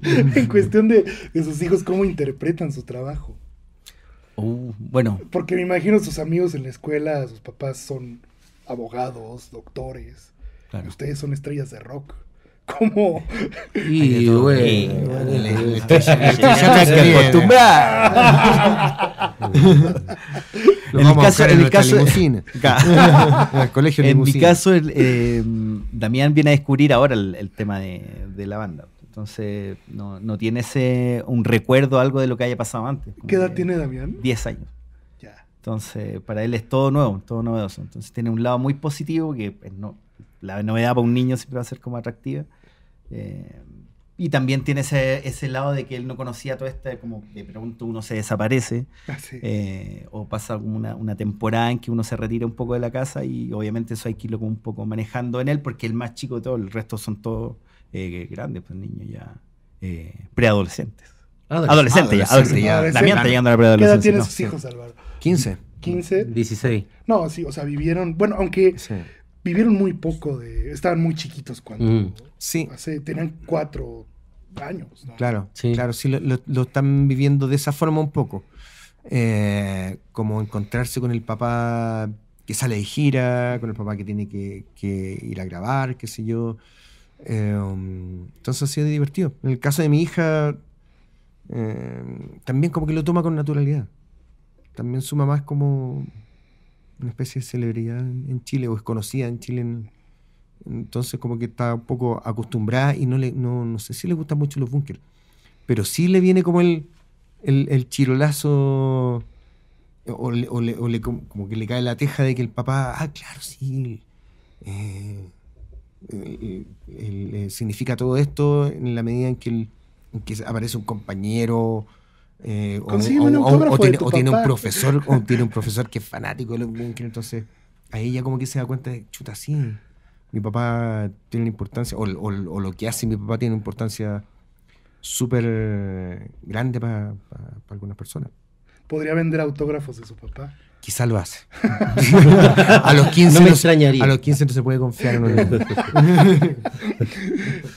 en cuestión de, sus hijos, cómo interpretan su trabajo. Uh, bueno. Porque me imagino sus amigos en la escuela, sus papás son abogados, doctores. ustedes son estrellas de rock. ¿Cómo? Y, güey. En el caso, en el caso, en mi caso, eh, Damián viene a descubrir ahora el, tema de la banda. Entonces, no, tiene ese, un recuerdo algo de lo que haya pasado antes. ¿Qué edad tiene Damián? Diez años. Ya. Entonces, para él es todo nuevo, todo novedoso. Entonces, tiene un lado muy positivo que pues, no, la novedad para un niño siempre va a ser como atractiva. Eh, y también tiene ese, lado de que él no conocía todo este, como de pronto uno se desaparece, ah, eh, o pasa una, temporada en que uno se retira un poco de la casa y obviamente eso hay que irlo como un poco manejando en él porque el más chico de todo, el resto son todos eh, grandes, pues niños ya eh, preadolescentes. Ah, Adolescente, ya. también está llegando a la preadolescencia. ¿Qué edad tienen sus hijos, Álvaro? 15. 15. 16. No, sí, o sea, vivieron, bueno, aunque vivieron muy poco de, estaban muy chiquitos cuando. Mm. Sí. Hace, tenían cuatro años. Claro, sí. claro, sí, lo, están viviendo de esa forma un poco. Eh, como encontrarse con el papá que sale de gira, con el papá que tiene que, que ir a grabar, qué sé yo. Em, entonces ha sido divertido. En el caso de mi hija, em, también como que lo toma con naturalidad. También su mamá es como una especie de celebridad en Chile o es conocida en Chile. entonces como que está un poco acostumbrada y no, le, no, sé si le gustan mucho los búnkeres. Pero sí le viene como el, el, chirolazo o, como que le cae la teja de que el papá, ah, claro, sí. Eh, significa todo esto en la medida en que, aparece un compañero eh, o, tiene, un profesor o tiene un profesor que es fanático de los Bunkers, entonces ahí ya como que se da cuenta de chuta sí mi papá tiene importancia o, lo que hace mi papá tiene una importancia súper grande para algunas personas podría vender autógrafos de su papá quizá lo hace. a los 15 no me no, extrañaría. A los 15 no se puede confiar en uno.